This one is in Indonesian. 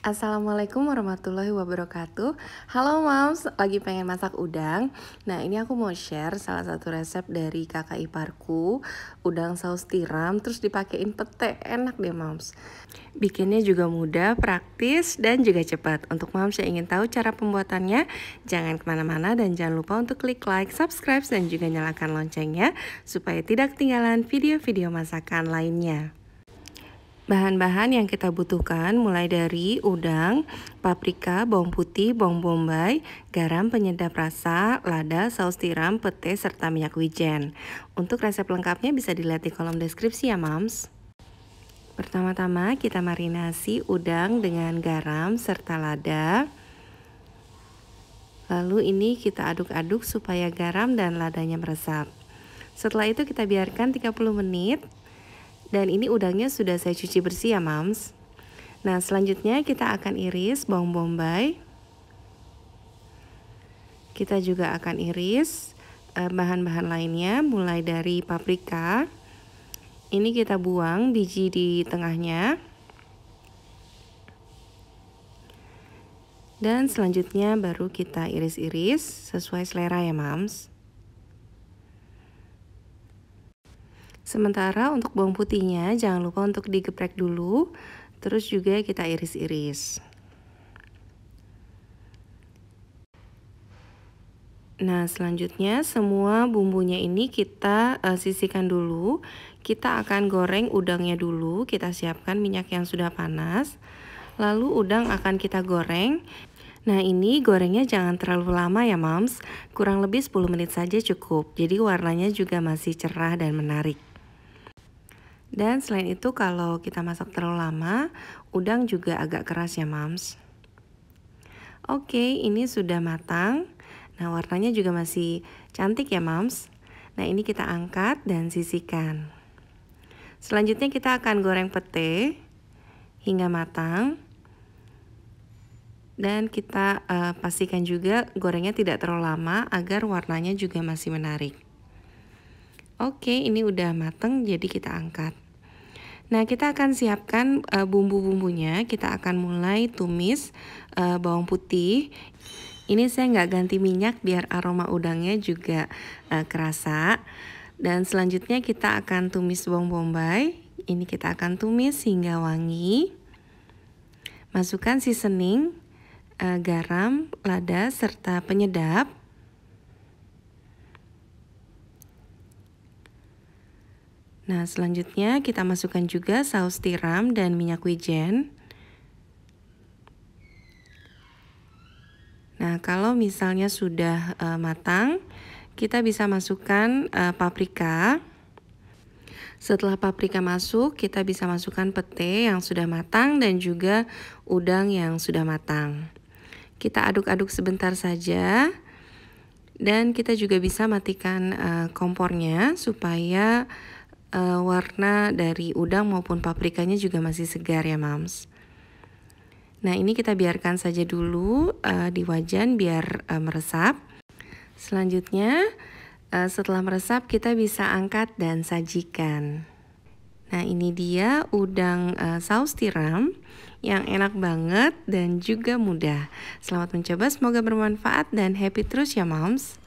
Assalamualaikum warahmatullahi wabarakatuh Halo moms, lagi pengen masak udang Nah ini aku mau share salah satu resep dari kakak iparku Udang saus tiram terus dipakein pete, enak deh moms Bikinnya juga mudah, praktis, dan juga cepat Untuk moms yang ingin tahu cara pembuatannya Jangan kemana-mana dan jangan lupa untuk klik like, subscribe, dan juga nyalakan loncengnya Supaya tidak ketinggalan video-video masakan lainnya Bahan-bahan yang kita butuhkan mulai dari udang, paprika, bawang putih, bawang bombay, garam penyedap rasa, lada, saus tiram, pete, serta minyak wijen. Untuk resep lengkapnya bisa dilihat di kolom deskripsi ya mams. Pertama-tama kita marinasi udang dengan garam serta lada. Lalu ini kita aduk-aduk supaya garam dan ladanya meresap. Setelah itu kita biarkan 30 menit dan ini udangnya sudah saya cuci bersih ya mams Nah selanjutnya kita akan iris bawang bombay Kita juga akan iris eh, bahan-bahan lainnya mulai dari paprika Ini kita buang biji di tengahnya Dan selanjutnya baru kita iris-iris sesuai selera ya mams Sementara untuk bawang putihnya jangan lupa untuk digeprek dulu, terus juga kita iris-iris. Nah, selanjutnya semua bumbunya ini kita uh, sisihkan dulu. Kita akan goreng udangnya dulu. Kita siapkan minyak yang sudah panas. Lalu udang akan kita goreng. Nah, ini gorengnya jangan terlalu lama ya, Moms. Kurang lebih 10 menit saja cukup. Jadi warnanya juga masih cerah dan menarik. Dan selain itu kalau kita masak terlalu lama, udang juga agak keras ya mams. Oke, ini sudah matang. Nah, warnanya juga masih cantik ya mams. Nah, ini kita angkat dan sisihkan. Selanjutnya kita akan goreng pete hingga matang. Dan kita uh, pastikan juga gorengnya tidak terlalu lama agar warnanya juga masih menarik. Oke, ini udah mateng jadi kita angkat. Nah, kita akan siapkan uh, bumbu-bumbunya. Kita akan mulai tumis uh, bawang putih. Ini saya nggak ganti minyak biar aroma udangnya juga uh, kerasa. Dan selanjutnya kita akan tumis bawang bombay. Ini kita akan tumis hingga wangi. Masukkan seasoning, uh, garam, lada, serta penyedap. Nah, selanjutnya kita masukkan juga saus tiram dan minyak wijen. Nah, kalau misalnya sudah uh, matang, kita bisa masukkan uh, paprika. Setelah paprika masuk, kita bisa masukkan pete yang sudah matang dan juga udang yang sudah matang. Kita aduk-aduk sebentar saja. Dan kita juga bisa matikan uh, kompornya supaya uh, warna dari udang maupun paprikanya juga masih segar ya mams nah ini kita biarkan saja dulu uh, di wajan biar uh, meresap selanjutnya uh, setelah meresap kita bisa angkat dan sajikan Nah ini dia udang uh, saus tiram yang enak banget dan juga mudah. Selamat mencoba, semoga bermanfaat dan happy terus ya mams.